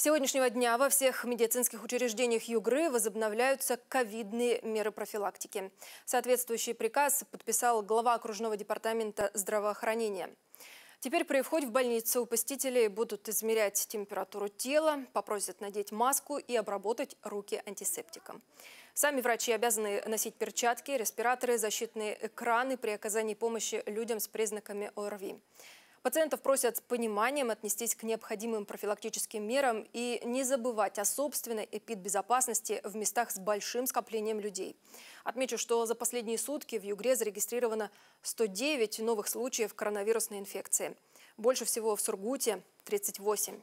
С сегодняшнего дня во всех медицинских учреждениях Югры возобновляются ковидные меры профилактики. Соответствующий приказ подписал глава окружного департамента здравоохранения. Теперь при входе в больницу у посетителей будут измерять температуру тела, попросят надеть маску и обработать руки антисептиком. Сами врачи обязаны носить перчатки, респираторы, защитные экраны при оказании помощи людям с признаками ОРВИ. Пациентов просят с пониманием отнестись к необходимым профилактическим мерам и не забывать о собственной эпидбезопасности в местах с большим скоплением людей. Отмечу, что за последние сутки в Югре зарегистрировано 109 новых случаев коронавирусной инфекции. Больше всего в Сургуте – 38.